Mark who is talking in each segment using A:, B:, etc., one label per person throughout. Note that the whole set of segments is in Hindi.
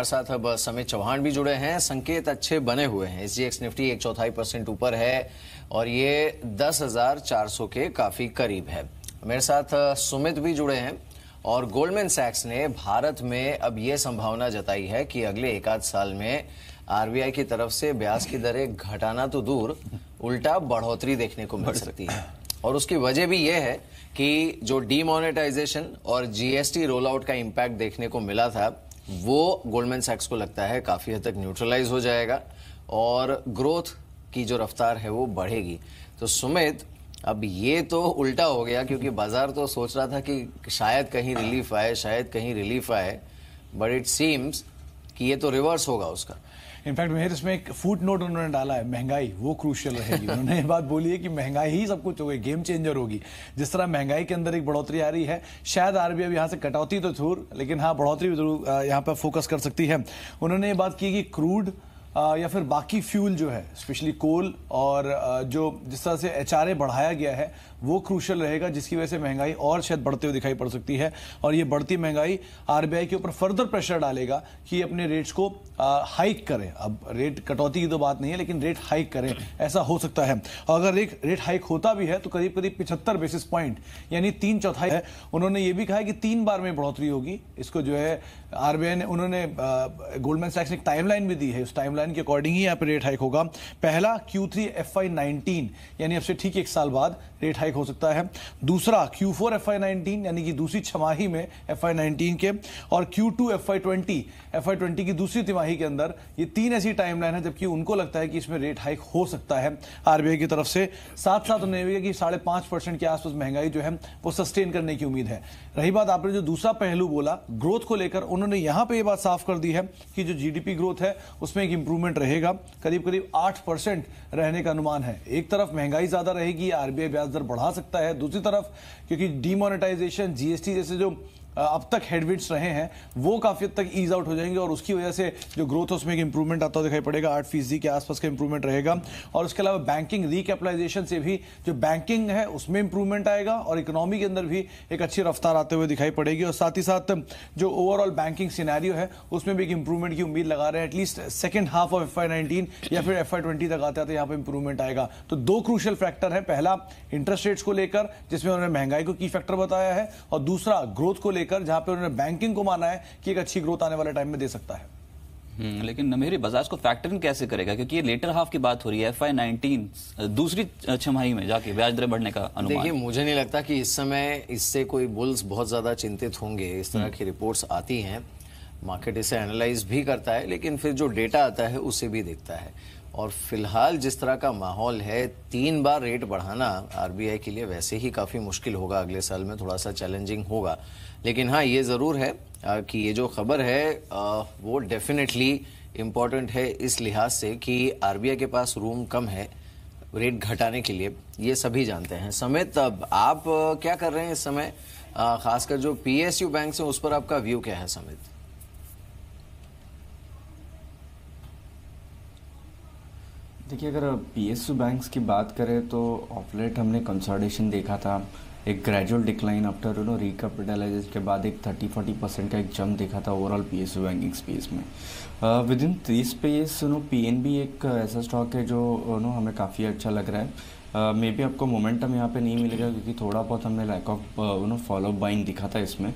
A: हमारे साथ अब समित चौहान भी जुड़े हैं संकेत अच्छे बने हुए हैं एस जी निफ्टी एक चौथाई परसेंट ऊपर है और ये 10,400 के काफी करीब है मेरे साथ सुमित भी जुड़े हैं और गोल्डमैन सैक्स ने भारत में अब ये संभावना जताई है कि अगले एक आध साल में आरबीआई की तरफ से ब्याज की दरें घटाना तो दूर उल्टा बढ़ोतरी देखने को मिल सकती है और उसकी वजह भी यह है कि जो डीमोनेटाइजेशन और जीएसटी रोल आउट का इंपैक्ट देखने को मिला था वो गोल्डमैन सैक्स को लगता है काफ़ी हद तक न्यूट्रलाइज हो जाएगा और ग्रोथ की जो रफ्तार है वो बढ़ेगी तो सुमित अब ये तो उल्टा हो गया क्योंकि बाजार तो सोच रहा था कि शायद कहीं रिलीफ आए शायद कहीं रिलीफ आए बट इट सीम्स कि ये तो रिवर्स होगा उसका
B: इनफैक्ट मेहर इसमें एक फूट नोट उन्होंने डाला है महंगाई वो क्रूशियल रहेगी उन्होंने ये बात बोली है कि महंगाई ही सब कुछ होगी गेम चेंजर होगी जिस तरह महंगाई के अंदर एक बढ़ोतरी आ रही है शायद आरबीआई यहां यहाँ से कटौती तो थूर लेकिन हाँ बढ़ोतरी भी जरूर यहाँ पर फोकस कर सकती है उन्होंने ये बात की कि क्रूड या फिर बाकी फ्यूल जो है स्पेशली कोल और जो जिस तरह से एच बढ़ाया गया है वो क्रूशल रहेगा जिसकी वजह से महंगाई और शायद बढ़ते हुए दिखाई पड़ सकती है और ये बढ़ती महंगाई आरबीआई के ऊपर फर्दर प्रेशर डालेगा कि अपने रेट्स को हाइक करें अब रेट कटौती की तो बात नहीं है लेकिन रेट हाइक करें ऐसा हो सकता है और अगर रेट रेट हाइक होता भी है तो करीब करीब पिछहत्तर बेसिस पॉइंट यानी तीन चौथाई है उन्होंने ये भी कहा है कि तीन बार में बढ़ोतरी होगी इसको जो है आरबीआई ने उन्होंने गोल्डमैन सैक्स ने एक टाइमलाइन भी दी है उस टाइमलाइन के अकॉर्डिंग ही यहाँ पर रेट हाइक होगा पहला क्यू थ्री एफ नाइनटीन यानी अब से ठीक एक साल बाद रेट हाइक स्ट्राइक हो सकता है दूसरा Q4 FI19 एफ यानी कि दूसरी छमाही में FI19 के और Q2 FI20 FI20 की दूसरी तिमाही के अंदर ये तीन ऐसी टाइमलाइन है जबकि उनको लगता है कि इसमें रेट हाइक हो सकता है आरबीआई की तरफ से साथ साथ उन्हें भी कि साढ़े पांच परसेंट के आसपास महंगाई जो है वो सस्टेन करने की उम्मीद है रही बात आपने जो दूसरा पहलू बोला ग्रोथ को लेकर उन्होंने यहां पर यह बात साफ कर दी है कि जो जीडीपी ग्रोथ है उसमें एक इंप्रूवमेंट रहेगा करीब करीब आठ रहने का अनुमान है एक तरफ महंगाई ज्यादा रहेगी आरबीआई ब्याज दर बढ़ा बढ़ा सकता है दूसरी तरफ क्योंकि डिमोनेटाइजेशन जीएसटी जैसे जो अब तक हेडविट्स रहे हैं वो काफ़ी हद तक ईज आउट हो जाएंगे और उसकी वजह से जो ग्रोथ है उसमें एक इंप्रूवमेंट आता दिखाई पड़ेगा आठ फीसदी के आसपास का इंप्रूवमेंट रहेगा और उसके अलावा बैंकिंग रिकैपिटलाइजेशन से भी जो बैंकिंग है उसमें इंप्रूवमेंट आएगा और इकोनॉमी के अंदर भी एक अच्छी रफ्तार आते हुए दिखाई पड़ेगी और साथ ही साथ जो ओवरऑल बैंकिंग सीनारियो है उसमें भी एक इंप्रूवमेंट की उम्मीद लगा रहे हैं at least second half of F या फिर एफ आई तक आते आते यहाँ पर इंप्रूवमेंट आएगा तो दो क्रूशल फैक्टर है पहला इंटरेस्ट रेट्स को लेकर जिसमें उन्होंने महंगाई को की फैक्टर बताया है और दूसरा ग्रोथ को लेकर लेकर जहां पर उन्होंने बैंकिंग को माना है कि एक अच्छी ग्रोथ आने वाले टाइम में दे सकता है
C: हम्म, लेकिन नमेरी बाजार को फैक्टर इन कैसे करेगा क्योंकि ये लेटर हाफ की बात हो रही है एफ आई नाइनटीन दूसरी छमाही में जाके ब्याज दरें बढ़ने का अनुमान देखिए
A: मुझे नहीं लगता कि इस समय इससे कोई बुल्स बहुत ज्यादा चिंतित होंगे इस तरह हम्म। की रिपोर्ट्स आती हैं मार्केट इसे एनालाइज भी करता है लेकिन फिर जो डेटा आता है उसे भी देखता है और फिलहाल जिस तरह का माहौल है तीन बार रेट बढ़ाना आरबीआई के लिए वैसे ही काफ़ी मुश्किल होगा अगले साल में थोड़ा सा चैलेंजिंग होगा लेकिन हाँ ये ज़रूर है कि ये जो खबर है वो डेफिनेटली इम्पॉर्टेंट है इस लिहाज से कि आरबीआई के पास रूम कम है रेट घटाने के लिए ये सभी जानते हैं समय तब आप क्या कर रहे हैं इस समय खासकर जो पीएसयू बैंक है उस पर आपका व्यू क्या है समित
C: देखिए अगर पीएसयू बैंक्स की बात करें तो ऑपरेट हमने कंसोलिडेशन देखा था एक gradual decline after you know recapitalisation के बाद एक थर्टी फोर्टी परसेंट का एक जंप देखा था overall P S banking space में within three space you know P N B एक ऐसा स्टॉक है जो यू नो हमें काफ़ी अच्छा लग रहा है मे uh, बी आपको मोमेंटम यहाँ पे नहीं मिलेगा क्योंकि थोड़ा बहुत हमने lack of you know follow buying दिखा था इसमें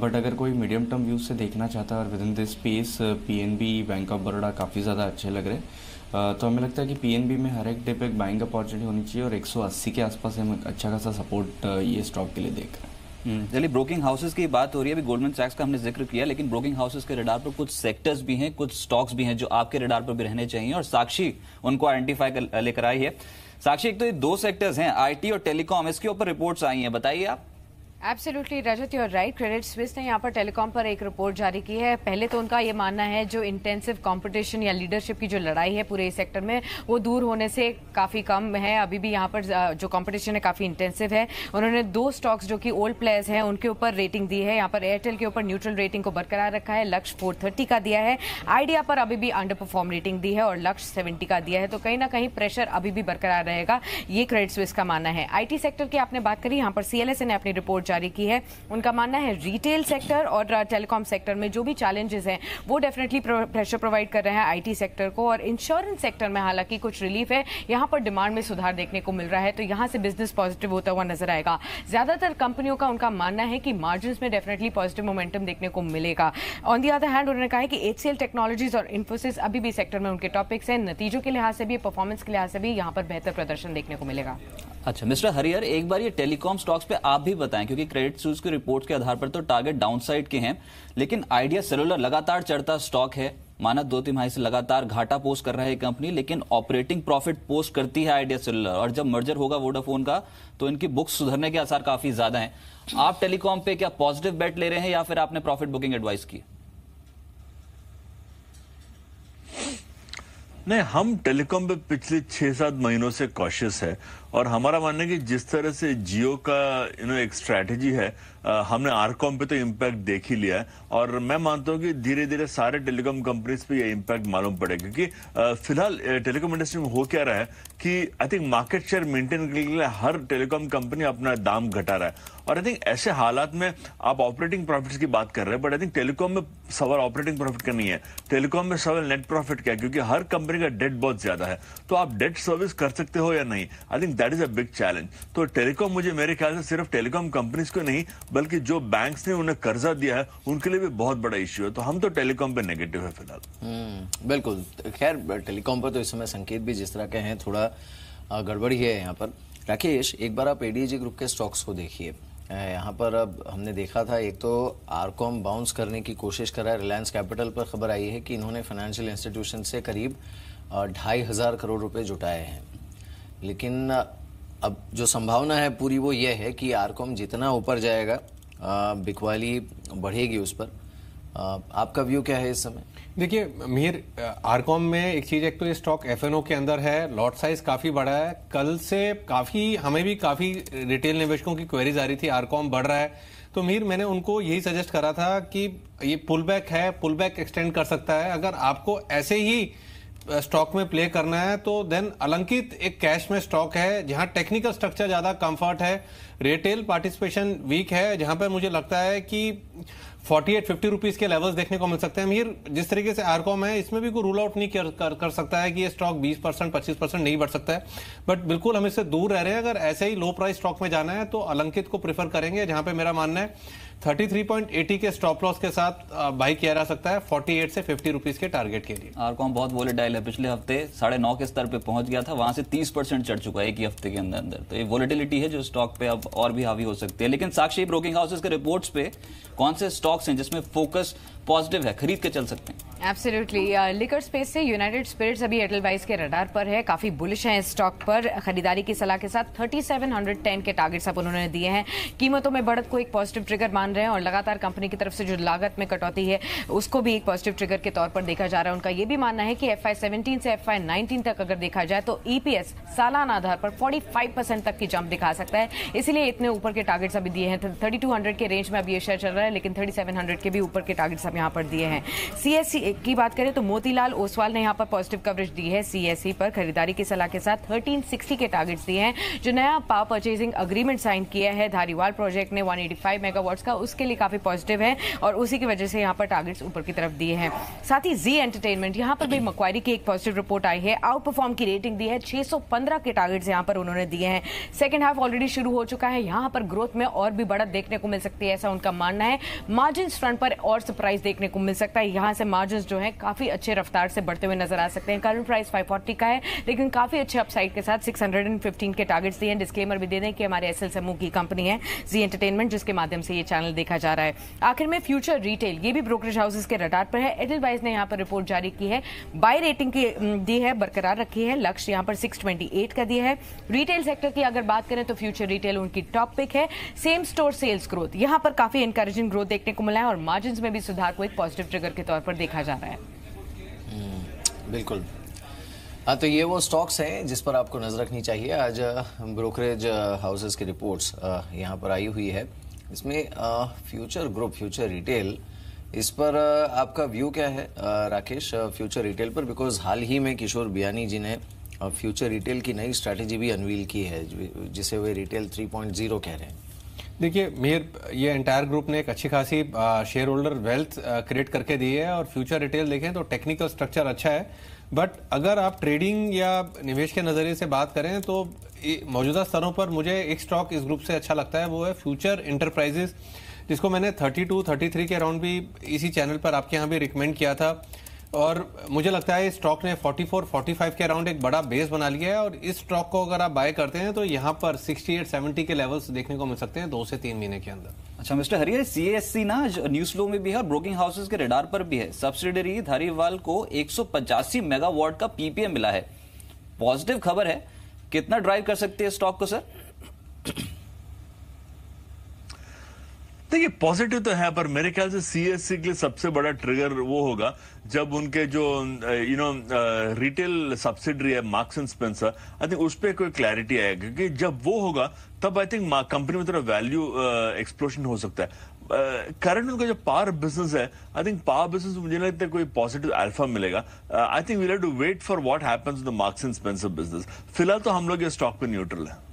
C: बट uh, अगर कोई मीडियम टर्म व्यूज से देखना चाहता है और within this space P N B bank of Baroda काफ़ी ज़्यादा अच्छे लग रहे हैं तो हमें लगता है कि पीएनबी में हर एक डे पे एक बाइंग अपॉर्चुनिटी होनी चाहिए और 180 के आसपास हम अच्छा खासा सपोर्ट ये स्टॉक के लिए देख रहे हैं हम्म, चलिए ब्रोकिंग हाउसेस की बात हो रही है अभी गोल्डमैन सैक्स का हमने जिक्र किया लेकिन ब्रोकिंग हाउसेस के रडार पर कुछ सेक्टर्स भी हैं कुछ स्टॉक्स भी हैं जो आपके रडार पर भी रहने चाहिए और साक्षी उनको आइडेंटिफाई लेकर आई है साक्षी एक तो ये दो सेक्टर्स हैं आईटी और टेलीकॉम इसके ऊपर रिपोर्ट्स आई हैं बताइए आप
D: absolutely Rajat you're right Credit Suisse ने यहाँ पर टेलीकॉम पर एक रिपोर्ट जारी की है पहले तो उनका ये मानना है जो इंटेंसिव कंपटीशन या लीडरशिप की जो लड़ाई है पूरे सेक्टर में वो दूर होने से काफ़ी कम है अभी भी यहाँ पर जो कंपटीशन है काफ़ी इंटेंसिव है उन्होंने दो स्टॉक्स जो कि ओल्ड प्लेयर्स हैं उनके ऊपर रेटिंग दी है यहाँ पर एयरटेल के ऊपर न्यूट्रल रेटिंग को बरकरार रखा है लक्ष्य फोर का दिया है आइडिया पर अभी भी अंडर परफॉर्म रेटिंग दी है और लक्ष्य सेवेंटी का दिया है तो कहीं ना कहीं प्रेशर अभी भी बरकरार रहेगा ये क्रेडिट स्विस का मानना है आई सेक्टर की आपने बात करी यहाँ पर सी ने अपनी रिपोर्ट जारी की है उनका मानना है रिटेल सेक्टर और टेलीकॉम सेक्टर में जो भी चैलेंजेस हैं वो डेफिनेटली प्रेशर प्रोवाइड कर रहे हैं आईटी सेक्टर को और इंश्योरेंस सेक्टर में हालांकि कुछ रिलीफ है यहाँ पर डिमांड में सुधार देखने को मिल रहा है तो यहाँ से बिजनेस पॉजिटिव होता हुआ नजर आएगा ज्यादातर कंपनियों का उनका मानना है कि मार्जिन में डेफिनेटली पॉजिटिव मोमेंटम देखने को मिलेगा ऑन दी अदर हैंड उन्होंने कहा कि एच टेक्नोलॉजीज और इन्फोसिस अभी भी सेक्टर में उनके टॉपिक्स हैं नतीजों के लिहाज से भी परफॉर्मेंस के लिहाज से भी यहाँ पर बेहतर प्रदर्शन देखने को मिलेगा
C: अच्छा मिस्टर हरियर एक बार ये टेलीकॉम स्टॉक्स पे आप भी बताएं क्योंकि क्रेडिट सूज की रिपोर्ट के आधार पर तो टारगेट डाउनसाइड के हैं लेकिन आइडिया सेलुलर लगातार चढ़ता स्टॉक है माना दो तीन तिमाही से लगातार घाटा पोस्ट कर रहा है कंपनी लेकिन ऑपरेटिंग प्रॉफिट पोस्ट करती है आइडिया सेलुलर और जब मर्जर होगा वोडाफोन का तो इनकी बुक्स सुधरने के आसार काफी ज्यादा हैं आप टेलीकॉम पे क्या पॉजिटिव बेट ले रहे हैं या फिर आपने प्रॉफिट बुकिंग एडवाइस की
E: नहीं हम टेलीकॉम पे पिछले छह सात महीनों से कॉशियस है और हमारा मानना है कि जिस तरह से जियो का यू नो एक स्ट्रैटेजी है आ, हमने आरकॉम पे तो इम्पैक्ट देख ही लिया है और मैं मानता हूँ कि धीरे धीरे सारे टेलीकॉम कंपनीज पे ये इम्पैक्ट मालूम पड़ेगा क्योंकि फिलहाल टेलीकॉम इंडस्ट्री में हो क्या रहा है कि I think market share maintain करने के लिए हर टेलीकॉम कंपनी अपना दाम घटा रहा है और आई थिंक ऐसे हालात में आप ऑपरेटिंग प्रॉफिट की बात कर रहे हैं बट आई थिंक टेलीकॉम में सवाल ऑपरेटिंग प्रॉफिट का नहीं है टेलीकॉम में सवाल नेट प्रॉफिट का है क्योंकि हर कंपनी का डेट बहुत ज्यादा है तो आप डेट सर्विस कर सकते हो या नहीं I think that is a big challenge तो टेलीकॉम मुझे मेरे ख्याल से सिर्फ टेलीकॉम कंपनीज को नहीं बल्कि जो बैंक्स ने उन्हें कर्जा दिया है उनके लिए भी बहुत बड़ा इश्यू है तो हम तो टेलीकॉम पे नेगेटिव है फिलहाल
A: हम्म, बिल्कुल खैर टेलीकॉम पर तो इस समय संकेत भी जिस तरह के हैं थोड़ा गड़बड़ी है यहाँ पर राकेश एक बार आप एडीजी ग्रुप के स्टॉक्स को देखिए यहाँ पर अब हमने देखा था एक तो आरकॉम बाउंस करने की कोशिश करा रिलायंस कैपिटल पर खबर आई है कि इन्होंने फाइनेंशियल इंस्टीट्यूशन से करीब ढाई हज़ार करोड़ रुपए जुटाए हैं लेकिन अब जो संभावना है पूरी वो ये है कि आरकॉम जितना ऊपर जाएगा बिकवाली बढ़ेगी उस पर आपका व्यू क्या है इस समय देखिए मीर आरकॉम
F: में एक चीज़ एक तो ये स्टॉक एफ के अंदर है लॉट साइज काफ़ी बड़ा है कल से काफ़ी हमें भी काफ़ी रिटेल निवेशकों की क्वेरीज आ रही थी आरकॉम बढ़ रहा है तो मीर मैंने उनको यही सजेस्ट करा था कि ये पुल बैक है पुल बैक एक्सटेंड कर सकता है अगर आपको ऐसे ही स्टॉक में प्ले करना है तो देन अलंकित एक कैश में स्टॉक है जहां टेक्निकल स्ट्रक्चर ज़्यादा कंफर्ट है रिटेल पार्टिसिपेशन वीक है जहां पर मुझे लगता है कि 48 फिफ्टी रुपीज़ के लेवल्स देखने को मिल सकते हैं मीर जिस तरीके से आरकॉम है इसमें भी कोई रूल आउट नहीं कर, कर, कर सकता है कि ये स्टॉक 20 परसेंट पच्चीस परसेंट नहीं बढ़ सकता है बट बिल्कुल हम इससे दूर रह रहे हैं अगर ऐसे ही लो प्राइस स्टॉक में जाना है तो अलंकित को प्रेफर करेंगे जहां पर मेरा मानना है 33.80
C: के स्टॉप लॉस के साथ बाई किया जा सकता है 48 से 50 रुपीस के टारगेट के लिए आर कॉम बहुत वोलेटाइल है पिछले हफ्ते साढ़े नौ के स्तर पे पहुंच गया था वहां से 30 परसेंट चढ़ चुका है एक ही हफ्ते के अंदर अंदर तो ये वोलेटिलिटी है जो स्टॉक पे अब और भी हावी हो सकती है लेकिन साक्षी ब्रोकिंग हाउसेज के रिपोर्ट्स पे कौन से स्टॉक्स हैं जिसमें फोकस पॉजिटिव है खरीद के चल सकते हैं
D: एब्सोल्युटली लिकर स्पेस से यूनाइटेड स्पिरिट्स अभी एटलवाइज के रडार पर है काफी बुलिश है स्टॉक पर खरीदारी की सलाह के साथ 3710 के टारगेट्स अब उन्होंने दिए हैं कीमतों में बढ़त को एक पॉजिटिव ट्रिगर मान रहे हैं और लगातार कंपनी की तरफ से जो लागत में कटौती है उसको भी एक पॉजिटिव ट्रिगर के तौर पर देखा जा रहा है उनका यह भी मानना है कि एफ आई से एफ आई तक अगर देखा जाए तो ईपीएस e सालाना आधार पर फोर्टी तक की जंप दिखा सकता है इसलिए इतने ऊपर के टारगेट्स अभी दिए हैं थर्टी के रेंज में अभी ये शेयर चल रहा है लेकिन थर्टी के भी ऊपर के टारगेट्स अभी यहाँ पर दिए हैं सीएससी की बात करें तो मोतीलाल ओसवाल ने यहाँ पर पॉजिटिव कवरेज दी है सीएससी पर खरीदारी की सलाह के साथ 1360 के टारगेट्स दिए हैं जो नया पावर परचेजिंग अग्रीमेंट साइन किया है धारीवाल प्रोजेक्ट ने वन मेगावाट्स का उसके लिए काफी पॉजिटिव है और उसी की वजह से यहाँ पर टारगेट्स ऊपर की तरफ दिए हैं साथ ही जी एंटरटेनमेंट यहाँ पर भी मक्वारी की एक पॉजिटिव रिपोर्ट आई है आउट परफॉर्म की रेटिंग दी है 615 के टारगेट्स यहाँ पर उन्होंने दिए हैं सेकेंड हाफ ऑलरेडी शुरू हो चुका है यहाँ पर ग्रोथ में और भी बड़ा देखने को मिल सकती है ऐसा उनका मानना है मार्जिन फ्रंट पर और सरप्राइज प्राइस देखने को मिल सकता है यहाँ से मार्जिन जो है काफ़ी अच्छे रफ्तार से बढ़ते हुए नजर आ सकते हैं करंट प्राइस 540 का है लेकिन काफ़ी अच्छे अपसाइड के साथ 615 के टारगेट्स दिए हैं डिस्क्लेमर भी दे दें कि हमारे एस समूह की कंपनी है जी एंटरटेनमेंट जिसके माध्यम से ये चैनल देखा जा रहा है आखिर में फ्यूचर रिटेल ये भी ब्रोकरेज हाउसेज के रटार पर है एडल ने यहाँ पर रिपोर्ट जारी की है बाय रेटिंग की दी है बरकरार रखी है लक्ष्य यहाँ पर 628 का दिया है रिटेल सेक्टर की अगर बात करें तो फ्यूचर रिटेल उनकी टॉप पिक है सेम स्टोर सेल्स ग्रोथ यहाँ पर काफी इंकरेजिंग ग्रोथ देखने को मिला है और मार्जिन में भी सुधार बुधवार को एक पॉजिटिव ट्रिगर के तौर पर देखा जा रहा है
A: हम्म, बिल्कुल हाँ तो ये वो स्टॉक्स हैं जिस पर आपको नज़र रखनी चाहिए आज ब्रोकरेज हाउसेस की रिपोर्ट्स यहाँ पर आई हुई है इसमें फ्यूचर ग्रुप फ्यूचर रिटेल इस पर आपका व्यू क्या है राकेश फ्यूचर रिटेल पर बिकॉज हाल ही में किशोर बियानी जी ने फ्यूचर रिटेल की नई स्ट्रैटेजी भी अनवील की है जिसे वे रिटेल 3.0 कह रहे हैं
F: देखिए मेयर ये एंटायर ग्रुप ने एक अच्छी खासी शेयर होल्डर वेल्थ क्रिएट करके दी है और फ्यूचर रिटेल देखें तो टेक्निकल स्ट्रक्चर अच्छा है बट अगर आप ट्रेडिंग या निवेश के नज़रिए से बात करें तो मौजूदा स्तरों पर मुझे एक स्टॉक इस ग्रुप से अच्छा लगता है वो है फ्यूचर इंटरप्राइजेस जिसको मैंने 32, 33 के अराउंड भी इसी चैनल पर आपके यहाँ भी रिकमेंड किया था और मुझे लगता है स्टॉक ने 44 45 के अराउंड एक बड़ा बेस बना लिया है और इस स्टॉक को अगर आप बाय करते हैं तो यहाँ पर
C: 68 70 के लेवल्स देखने को मिल सकते हैं दो से तीन महीने के अंदर अच्छा मिस्टर हरियर सी ना न्यूज फ्लो में भी है और ब्रोकिंग हाउसेज के रेडार पर भी है सब्सिडरी धारीवाल को एक मेगावाट का पीपीएम मिला है पॉजिटिव खबर है कितना ड्राइव कर सकते हैं स्टॉक को सर
E: देखिए पॉजिटिव तो है पर मेरे ख्याल से सीएससी के लिए सबसे बड़ा ट्रिगर वो होगा जब उनके जो यू नो रिटेल सब्सिडरी है Marks and Spencer I think उस पर कोई क्लैरिटी आएगा क्योंकि जब वो होगा तब आई थिंक कंपनी में थोड़ा वैल्यू एक्सप्लोशन हो सकता है करंट उनका जो पावर बिजनेस है आई थिंक पावर बिजनेस मुझे नहीं लगता कोई पॉजिटिव अल्फा मिलेगा I think we have to wait for what happens the Marks and Spencer business फिलहाल तो हम लोग ये स्टॉक पे न्यूट्रल है